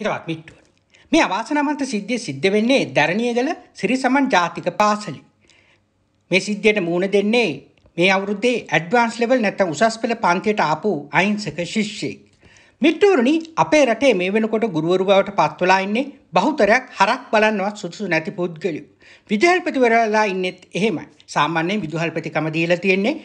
හිතවත් මිට්ටුවනි. මේ අවාසනාවන්ත සිද්ධිය සිද්ධ වෙන්නේ දැරණියගල සිරිසමන් ජාතික පාසලේ. මේ සිද්ධියට මූණ දෙන්නේ මේ අවුරුද්දේ ඇඩ්වාන්ස් ලෙවල් නැත්නම් උසස් පෙළ පන්තියට ආපු අහිංසක ශිෂ්‍යෙක්. මිට්ටුවරුනි අපේ රටේ මේ වෙනකොට ගුරුවරු බවට පත්වලා ඉන්නේ බහුතරයක් හරක් බලන්නවත් සුදුසු නැති පුද්ගලයෝ. විදුහල්පතිවරලා ඉන්නෙත් එහෙමයි. සාමාන්‍යයෙන් විදුහල්පතිකම දීලා තියෙන්නේ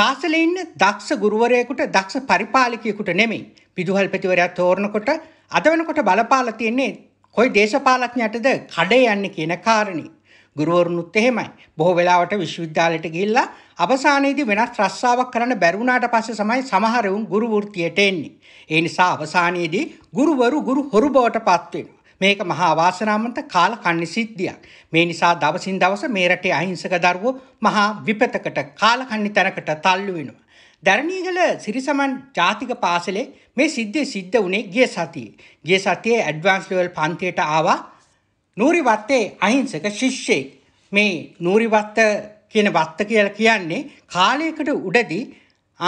පාසලේ ඉන්න දක්ෂ ගුරුවරයෙකුට දක්ෂ පරිපාලකයෙකුට නෙමෙයි. විදුහල්පතිවරයා තෝරනකොට අද වෙනකොට බලපාලා තියෙන්නේ කොයි දේශපාලඥයටද කඩේ යන්නේ කියන කාරණේ. ගුරුවරුනුත් එහෙමයි. බොහෝ වෙලාවට විශ්වවිද්‍යාලයට ගිහිල්ලා අවසානයේදී වෙනස් රස්සාවක් කරන්න බැරි වුණාට පස්සේ තමයි සමහර වුන් ගුරු වෘත්තියට එන්නේ. ඒ නිසා අවසානයේදී ගුරුවරු ගුරු හොරු බවට පත් වෙනවා. මේක මහා වාසනාවන්ත කාල කන්නි සිද්ධියක්. මේ නිසා දවසින් දවස මේ රටේ අහිංසක දරුවෝ මහා විපතකට කාල කන්නි තැනකට තල්ලු වෙනවා. ධර්ණීගල සිරිසමන් ජාතික පාසලේ මේ සිද්ධිය සිද්ධ වුණේ ගිය සතියේ. ගිය සතියේ ඇඩ්වාන්ස් ලෙවල් පන්තියට ආවා නූරි වත්තේ අහිංසක ශිෂ්‍යෙක්. මේ නූරි වත්ත කියන වත්ත කියලා කියන්නේ කාලයකට උඩදී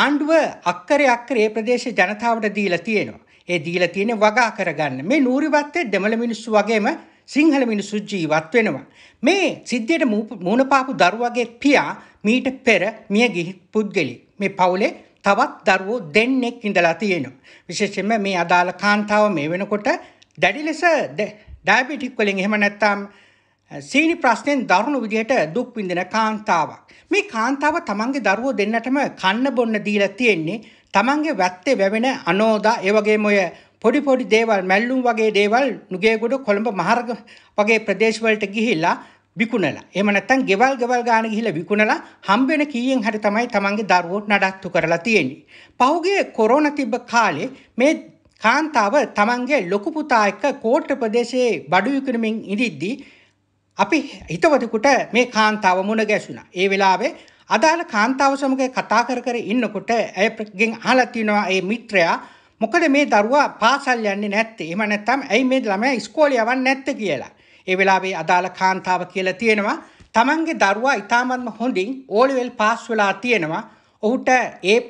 ආණ්ඩුව අක්කරේ අක්කරේ ප්‍රදේශ ජනතාවට දීලා තියෙනවා. ඒ දීලා තියෙන වගා කරගන්න. මේ නූරි වත්තේ දෙමළ මිනිස්සු වගේම සිංහල මිනිස්සු ජීවත් වෙනවා. මේ සිද්ධියට මූණපාපු දරුවගේ පියා මීට පෙර මිය ගිහි පුද්ගලෙක්. මේ පවුලේ තවත් දරුවෝ දෙන්නෙක් ඉඳලා තියෙනවා. විශේෂයෙන්ම මේ අදාළ කාන්තාව මේ වෙනකොට දැඩි ලෙස ඩයබටික් වලින් එහෙම නැත්තම් සීනි ප්‍රශ්නයෙන් දරුණු විදිහට දුක් විඳින කාන්තාවක්. මේ කාන්තාව තමන්ගේ දරුවෝ දෙන්නටම කන්න බොන්න දීලා තියෙන්නේ තමන්ගේ වැත්තේ වැවෙන අනෝදා ඒ වගේම ඔය පොඩි පොඩි දේවල් මැල්ලුම් වගේ දේවල් නුගේගොඩ කොළඹ මහර්ග වගේ ප්‍රදේශවලට ගිහිල්ලා විකුණලා එහෙම නැත්නම් ගෙවල් ගෙවල් ගාන ගිහිල්ලා විකුණලා හම්බෙන කීයෙන් හරි තමයි තමන්ගේ දරුවෝ නඩත්තු කරලා තියෙන්නේ. පහුගිය කොරෝනා තිබ්බ කාලේ මේ කාන්තාව තමන්ගේ ලොකු පුතා එක්ක කෝට්ට ප්‍රදේශයේ බඩු විකුණමින් ඉඳිද්දී අපි හිතවතෙකුට මේ කාන්තාව මුණ ගැසුණා. ඒ වෙලාවේ අදාළ කාන්තාව සමග කතා කර කර ඉන්නකොට ඇයගෙන් අහලා තිනවා ඒ මිත්‍රයා මොකද මේ දරුවා පාසල් යන්නේ නැත්තේ. එහෙම නැත්නම් ඇයි මේ ළමයා ඉස්කෝලේ යවන්නේ නැත්තේ කියලා. ඒ වෙලාවේ අදාළ කාන්තාව කියලා තියෙනවා තමන්ගේ දරුවා ඉතාමත්ම හොඳින් ඕලිවෙල් පාස් වෙලා තියෙනවා. ඔහුට A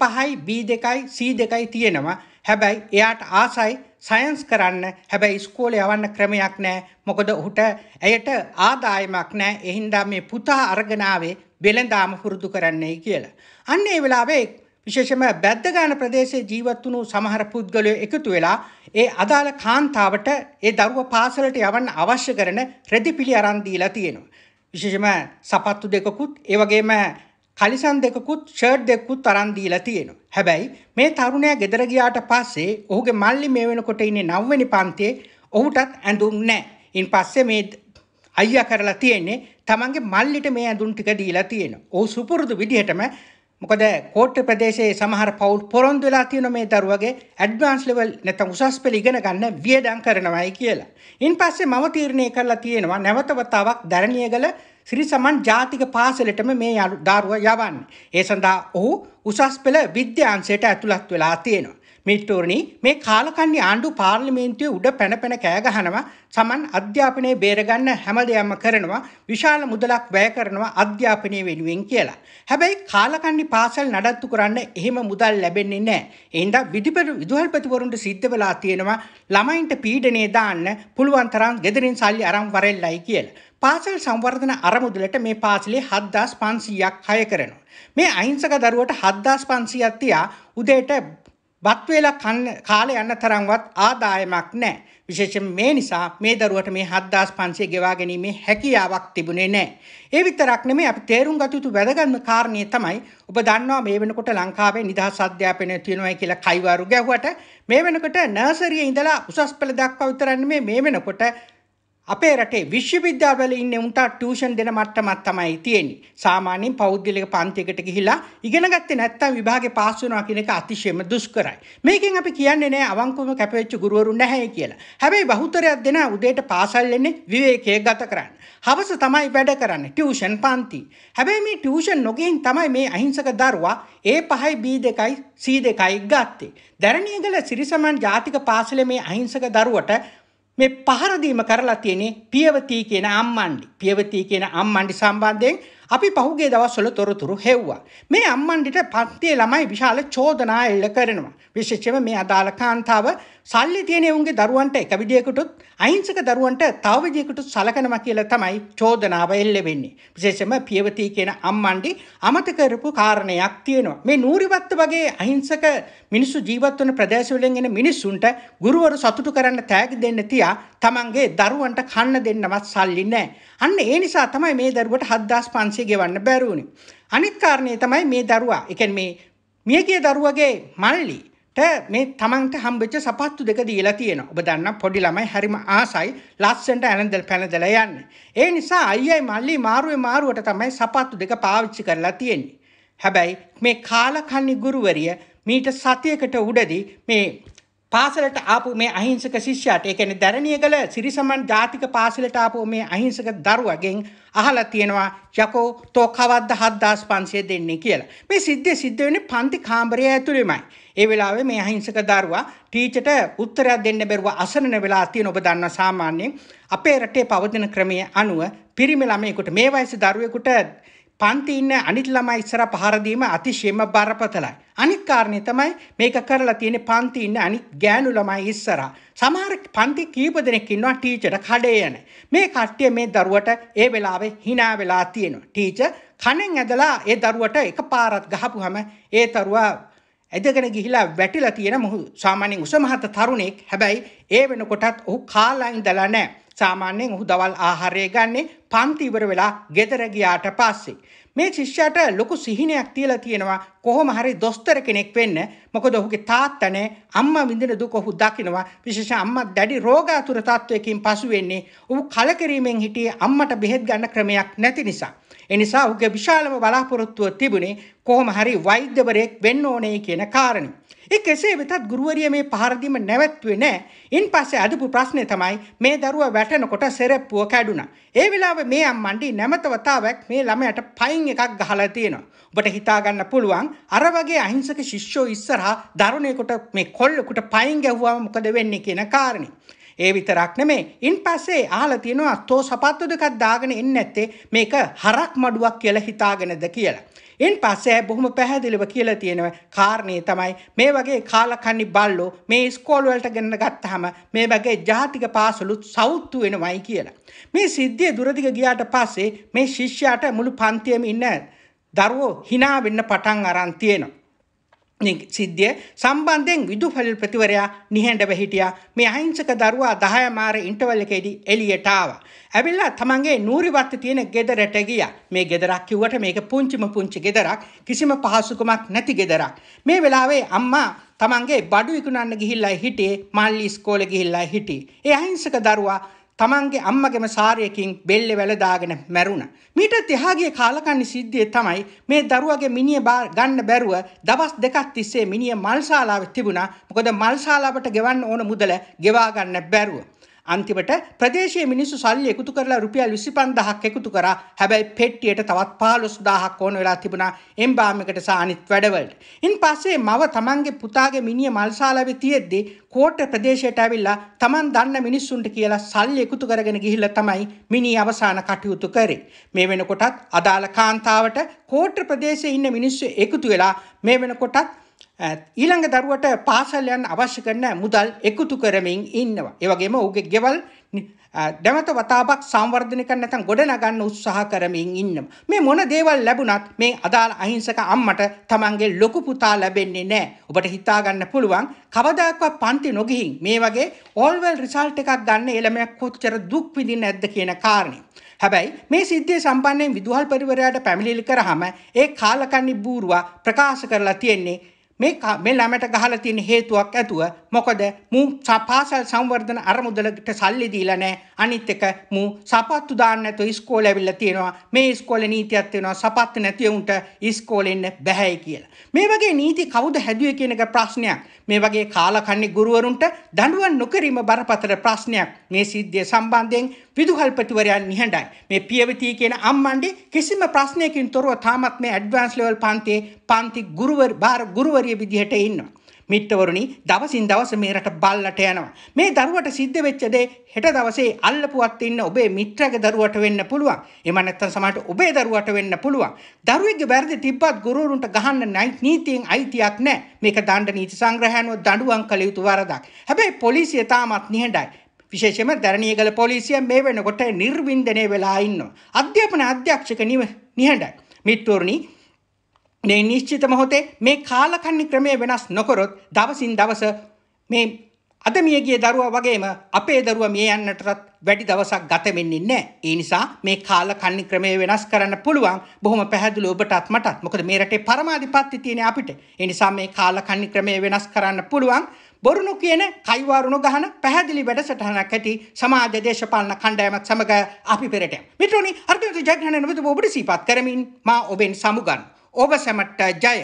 පහයි B දෙකයි C දෙකයි තියෙනවා. හැබැයි එයාට ආසයි සයන්ස් කරන්න හැබැයි ඉස්කෝලේ යවන්න ක්‍රමයක් නැහැ. මොකද ඔහුට ඇයට ආදායමක් නැහැ. එහින්දා මේ පුතා අරගෙන ආවේ වෙළඳාම පුරුදු කරන්නයි කියලා. අන්න ඒ වෙලාවේ විශේෂම බැද්දගාන ප්‍රදේශයේ ජීවත් වුණු සමහර පුද්ගලයෝ එකතු වෙලා ඒ අදාළ කාන්තාවට ඒ දරුවා පාසලට යවන්න අවශ්‍ය කරන රෙදිපිලි අරන් දීලා තියෙනවා. විශේෂම සපත්තු දෙකකුත් ඒ වගේම කලිසන් දෙකකුත් ෂර්ට් දෙකකුත් අරන් දීලා තියෙනවා. හැබැයි මේ තරුණයා ගෙදර ගියාට පස්සේ ඔහුගේ මල්ලි මේ වෙනකොට ඉන්නේ 9 වෙනි පන්තියේ ඔහුටත් ඇඳුම් නැහැ. ඉන්පස්සේ මේ අයියා කරලා තියෙන්නේ තමන්ගේ මල්ලිට මේ ඇඳුම් ටික දීලා තියෙනවා. ඔහු සුපුරුදු විදිහටම මොකද කෝට්ටේ ප්‍රදේශයේ සමහර පවුල් පොරොන්දු වෙලා තියෙන මේ දරුවගේ ඇඩ්වාන්ස් ලෙවල් නැත්නම් උසස් පෙළ ඉගෙන ගන්න වියදම් කරනවායි කියලා. ඉන්පස්සේ මම තීරණය කරලා තියෙනවා නැවත වතාවක් දැරණියගල ශ්‍රීසමන් ජාතික පාසලටම මේ දරුවා යවන්නේ. ඒ සඳහා ඔහු උසස් පෙළ විද්‍යාංශයට ඇතුළත් වෙලා තියෙනවා. මිත්‍රෝණි මේ කාලකන්ණි ආණ්ඩු පාර්ලිමේන්තුවේ උඩ පැන පැන කෑගහනවා සමන් අධ්‍යාපනයේ බේරගන්න හැම දෙයක්ම කරනවා විශාල මුදලක් වැය කරනවා අධ්‍යාපනය වෙනුවෙන් කියලා. හැබැයි කාලකන්ණි පාසල් නඩත්තු කරන්න එහෙම මුදල් ලැබෙන්නේ නැහැ. එහෙනම් විදුපරු විදුහල්පතිවරුන්ට සිද්ධ වෙලා තියෙනවා ළමයින්ට පීඩනේ දාන්න පුළුවන් තරම් gederin සල්ලි අරන් වරෙල්ලයි කියලා. පාසල් සංවර්ධන අරමුදලට මේ පාසලේ 7500ක් හය කරනවා. මේ අහිංසක දරුවට 7500ක් තියා උදේට බත් වේලා කාලේ යන්න තරම්වත් ආදායමක් නැහැ. විශේෂයෙන් මේ නිසා මේ දරුවට මේ 7500 ගෙවා ගැනීමේ හැකියාවක් තිබුණේ නැහැ. ඒ විතරක් නෙමෙයි අපි තේරුම් ගත යුතු වැදගත්ම කාරණේ තමයි ඔබ දන්නවා මේ වෙනකොට ලංකාවේ නිදහස් අධ්‍යාපනය තියෙනවා කියලා කයිවාරු ගැහුවට මේ වෙනකොට නර්සරියේ ඉඳලා උසස් පෙළ දක්වා විතරක් නෙමෙයි මේ වෙනකොට අපේ රටේ විශ්වවිද්‍යාලවල ඉන්න උන්ට ටියුෂන් දෙන මට්ටමක් තමයි තියෙන්නේ. සාමාන්‍යයෙන් පෞද්ගලික පන්තියකට ගිහිලා ඉගෙන ගත්තේ නැත්නම් විභාගේ පාස් වෙනවා කියන එක අතිශයම දුෂ්කරයි. මේකෙන් අපි කියන්නේ නෑ අවංකවම කැපවෙච්ච ගුරුවරු නැහැ කියලා. හැබැයි බහුතරයක් දෙනා උදේට පාසල් එන්නේ විවේකයේ ගත කරන්න. හවස තමයි වැඩ කරන්න ටියෂන් පන්ති. හැබැයි මේ ටියෂන් නොගින් තමයි මේ අහිංසක දරුවා ඒ පහයි බී දෙකයි සී දෙකයි ගත්තේ. දැරණියගල සිරිසමන් ජාතික පාසලේ මේ අහිංසක දරුවට මේ පහර දීම කරලා තියෙන්නේ පියවති කියන අම්මණ්ඩි. පියවති කියන අම්මණ්ඩි සම්බන්ධයෙන් අපි පහුගේ දවස්වල තොරතුරු හෙව්වා. මේ අම්මන්ඩිට පත්තියේ ළමයි විශාල චෝදනා එල්ල කරනවා. විශේෂයෙන්ම මේ අදාළ කාන්තාව සල්ලි තියෙන උන්ගේ දරුවන්ට එක විදියකටුත් අහිංසක දරුවන්ට තව විදියකටුත් සලකනවා කියලා තමයි චෝදනාව එල්ල වෙන්නේ. විශේෂයෙන්ම පියවතී කියන අම්මන්ඩි අමතක කරපු කාරණයක් තියෙනවා. මේ නූරිවත්ත වගේ අහිංසක මිනිස්සු ජීවත් වන ප්‍රදේශවලින් එන මිනිස්සුන්ට ගුරුවරු සතුටු කරන්න තෑගි දෙන්න තියා තමන්ගේ දරුවන්ට කන්න දෙන්නවත් සල්ලි නැහැ. අන්න ඒ නිසා තමයි මේ දරුවට 7500 පාවිච්චි ගෙවන්න බැරුණි. අනිත් කාරණය තමයි මේ දරුවා. ඒ කියන්නේ මේ මියගිය දරුවගේ මල්ලි ට මේ තමන්ට හම්බෙච්ච සපත්තු දෙක දීලා තියෙනවා. ඔබ දන්න පොඩි ළමයි හරිම ආසයි ලස්සනට ඇලඳල් පැනදලා යන්නේ. ඒ නිසා අයියයි මල්ලි මාරුවේ මාරුවට තමයි සපත්තු දෙක පාවිච්චි කරලා තියෙන්නේ. හැබැයි මේ කාලකන්ණි ගුරුවරිය මීට සතියකට උඩදී මේ පාසලට ආපු මේ අහිංසක ශිෂ්‍යයාට ඒ කියන්නේ දැරණියගල සිරිසමන් ජාතික පාසලට ආපු මේ අහිංසක දරුවගෙන් අහලා තියෙනවා යකෝ තෝ කවද්ද 7500 දෙන්නේ කියලා. මේ සිද්ධිය සිද්ධ වෙන්නේ පන්ති කාමරය ඇතුළෙමයි. ඒ වෙලාවේ මේ අහිංසක දරුවා ටීචර්ට උත්තරයක් දෙන්න බැරුව අසරණ වෙලා තියෙන ඔබ දන්නවා සාමාන්‍යයෙන් අපේ රටේ පවතින ක්‍රමයේ අනුව පිරිමි ළමයෙකුට මේ වයසේ දරුවෙකුට පන්ති ඉන්න අනිත් ළමයි ඉස්සර පහර දීම අතිශයම බරපතලයි. අනිත් කාරණේ තමයි මේක කරලා තියෙන්නේ පන්ති ඉන්න අනිත් ගෑනු ළමයි ඉස්සර. සමහර පන්ති කීප දෙනෙක් ඉන්නවා ටීචර්ට කඩේ යන. මේ කට්ටිය මේ දරුවට ඒ වෙලාවේ hina වෙලා තියෙනවා. ටීචර් කණෙන් ඇදලා ඒ දරුවට එකපාරක් ගහපුවම ඒ තරුවා ඇදගෙන ගිහිලා වැටිලා තියෙන මොහු සාමාන්‍යයෙන් උසමහත තරුණෙක්. හැබැයි ඒ වෙනකොටත් ඔහු කාලා ඉඳලා නැහැ. සාමාන්‍යයෙන් ඔහු දවල් ආහාරය ගන්නේ පන්ති ඉවර වෙලා ගෙදර ගියාට පස්සේ. මේ ශිෂ්‍යයාට ලොකු සිහිනයක් තියලා තියෙනවා කොහොම හරි දොස්තර කෙනෙක් වෙන්න. මොකද ඔහුගේ තාත්තනේ අම්මා විඳින දුක ඔහු දකිනවා. විශේෂ අම්මා දැඩි රෝගාතුර තත්වයකින් පසු වෙන්නේ. ඔහු කලකිරීමෙන් හිටියේ අම්මට බෙහෙත් ගන්න ක්‍රමයක් නැති නිසා. එනිසා ඔහුගේ විශාලම බලාපොරොත්තුව තිබුණේ කොහොම හරි වෛද්‍යවරයෙක් වෙන්න ඕනේ කියන කාරණේ. ඒ කෙසේ වෙතත් ගුරුවරිය මේ පහරදීම නැවැත්තුවේ නැහැ. ඉන්පස්සේ අදපු ප්‍රශ්නේ තමයි මේ දරුවා වැටෙනකොට සෙරප්පුව කැඩුනා. ඒ වෙලාවේ මේ අම්මන්ඩි නැමත වතාවක් මේ ළමයාට පයින් එකක් ගහලා තියෙනවා. ඔබට හිතාගන්න පුළුවන් අර වගේ අහිංසක ශිෂ්‍යෝ ඉස්සරහා දරුණේකට මේ කොල්ලෙකුට පයින් ගැහුවාම මොකද වෙන්නේ කියන කාරණේ. ඒ විතරක් නෙමේ. ඉන් පස්සේ අහලා තියෙනවා තෝ සපත්තු දෙකක් දාගෙන එන්නේ නැත්තේ මේක හරක් මඩුවක් කියලා හිතාගෙනද කියලා. ඉන් පස්සේ බොහොම පැහැදිලිව කියලා තියෙනවා කාරණේ තමයි මේ වගේ කාලකන්ණි බල්ලෝ මේ ස්කෝල් වලට ගෙන්න ගත්තාම මේ වගේ ජාතික පාසලුත් සවුත්තු වෙනවයි කියලා. මේ සිද්ධිය දුරදිග ගියාට පස්සේ මේ ශිෂ්‍යයාට මුළු පන්තියෙම ඉන්න දරුවෝ hina වෙන්න පටන් අරන් තියෙනවා. සිද්ධිය සම්බන්ධයෙන් විදුහලිල් ප්‍රතිවරයා නිහඬ වෙහිටියා මේ අහිංසක දරුවා 10 මාර ඉන්ටර්වල් එකේදී එළියට ආවා. ඇවිල්ලා තමන්ගේ නූරිවත්ත තියෙන ගෙදරට ගියා. මේ ගෙදරක් කිව්වට මේක පුංචිම පුංචි ගෙදරක් කිසිම පහසුකමක් නැති ගෙදරක්. මේ වෙලාවේ අම්මා තමන්ගේ බඩු විකුණන්න ගිහිල්ලා හිටියේ මල්ලි ඉස්කෝලේ ගිහිල්ලා හිටියේ. ඒ අහිංසක දරුවා තමන්ගේ අම්මගේම සාරයකින් බෙල්ලෙ වැලදාගෙන මැරුණ. මීට තිහාගේ කාලකන්නේ සිද්ධිය තමයි මේ දරුවගේ මිනිය ගන්න බැරුව දවස් දෙකක් තිස්සේ මිනිය මල්ශාලාව තිබුණා මොකද මල්ශාලාවට ගෙවන්න ඕන මුදල ගෙවා ගන්න බැරුව. අන්තිමට ප්‍රදේශයේ මිනිස්සු සල්ලි එකතු කරලා රුපියල් 25000ක් එකතු කරා. හැබැයි පෙට්ටියට තවත් 15000ක් ඕන වෙලා තිබුණා එම්බාම් එකට සහ අනිත් වැඩවලට. ඉන්පස්සේ මව තමන්ගේ පුතාගේ මිනිය මල්ශාලාවේ තියෙද්දී කෝට ප්‍රදේශයට ඇවිල්ලා තමන් දන්න මිනිස්සුන්ට කියලා සල්ලි එකතු කරගෙන ගිහිල්ලා තමයි මිනී අවසාන කටයුතු කරේ. මේ වෙනකොටත් අදාළ කාන්තාවට කෝට ප්‍රදේශයේ ඉන්න මිනිස්සු එකතු වෙලා මේ වෙනකොටත් ඊළඟ දරුවට පාසල් යන්න අවශ්‍ය කරන මුදල් එකතු කරමින් ඉන්නවා. ඒ වගේම ඔහුගේ ගෙවල් දැමත වතාවක් සංවර්ධනය කරන්න නැත්නම් ගොඩනගන්න උත්සාහ කරමින් ඉන්නවා. මේ මොන දේවල් ලැබුණත් මේ අදාළ අහිංසක අම්මට තමන්ගේ ලොකු පුතා ලැබෙන්නේ නැහැ. ඔබට හිතා ගන්න පුළුවන් කවදාකවත් පන්ති නොගිහින් මේ වගේ ඕල්වෙල් රිසල්ට් එකක් ගන්න ළමයා කොච්චර දුක් විඳින්නේ නැද්ද කියන කාරණේ. හැබැයි මේ සිද්ධිය සම්බන්ධයෙන් විදුහල්පතිවරයාට පැමිණිලි කරාම ඒ කාලකන්ණි බූරුවා ප්‍රකාශ කරලා තියෙන්නේ මේ මේ ළමයට ගහලා තියෙන හේතුවක් ඇතුව මොකද මූ සපාසල් සංවර්ධන අරමුදලට සල්ලි දීලා නැහැ අනිත් එක මූ සපත්තු දාන්න නැතුව ඉස්කෝලේ ඇවිල්ලා තියෙනවා මේ ඉස්කෝලේ නීතියක් තියෙනවා සපත්තු නැති උන්ට ඉස්කෝලේ ඉන්න බැහැයි කියලා මේ වගේ නීති කවුද හැදුවේ කියන එක ප්‍රශ්නයක් මේ වගේ කාලකන්ණි ගුරුවරුන්ට දඬුවම් නොකිරීම බරපතල ප්‍රශ්නයක් මේ සිද්ධිය සම්බන්ධයෙන් විදුහල්පතිවරයා නිහඬයි මේ පියවිතී කියන අම්මන්ඩේ කිසිම ප්‍රශ්නයකින් තොරව තාමත් මේ ඇඩ්වාන්ස් ලෙවල් පන්තියේ පන්ති ගුරුවර බාර ගුරුවරිය විදිහට ඉන්නවා. මිත්තවරුනි දවසින් දවස මේ රට බල්ලට යනවා. මේ දරුවට සිද්ධ වෙච්ච දේ හෙට දවසේ අල්ලපුවත් ඉන්න ඔබේ මිත්‍රගේ දරුවට වෙන්න පුළුවන්. එහෙම නැත්නම් සමහරට ඔබේ දරුවට වෙන්න පුළුවන්. දරුවෙක්ගේ වැරදි තිබ්බත් ගුරුවරුන්ට ගහන්න නීතියෙන් අයිතියක් නැහැ. මේක දණ්ඩ නීති සංග්‍රහයනුව දඬුවම් කළ යුතු වරදක්. හැබැයි පොලිසිය තාමත් නිහඬයි. විශේෂයෙන්ම දරණීයගල පොලිසිය මේ වෙනකොට නිර්වින්දනය වෙලා ඉන්නවා. අධ්‍යාපන අධ්‍යක්ෂක නිහඬයි. මිත්‍රවරුනි මේ නිශ්චිත මොහොතේ මේ කාලකන්ණි ක්‍රමය වෙනස් නොකරොත් දවසින් දවස මේ අද මියගිය දරුවා වගේම අපේ දරුවා මිය යන්නටත් වැඩි දවසක් ගත වෙන්නේ නැහැ. ඒ නිසා මේ කාල කන්නි ක්‍රමය වෙනස් කරන්න පුළුවන්. බොහොම පැහැදිලි ඔබටත් මටත්. මොකද මේ රටේ පරමාධිපත්‍ය තියෙන අපිට. ඒ නිසා මේ කාල කන්නි ක්‍රමය වෙනස් කරන්න පුළුවන්. බොරුණු කියන කයිවාරුණු ගහන පැහැදිලි වැඩසටහනක් ඇති සමාජ දේශපාලන කණ්ඩායමත් සමග අපි පෙරට. මිත්‍රෝනි අර්ථවත් ජයග්‍රහණ නොවතුම ඔබට සීපත් කරමින් මා ඔබෙන් සමුගන්නවා. ඔබ සැමට්ට ජය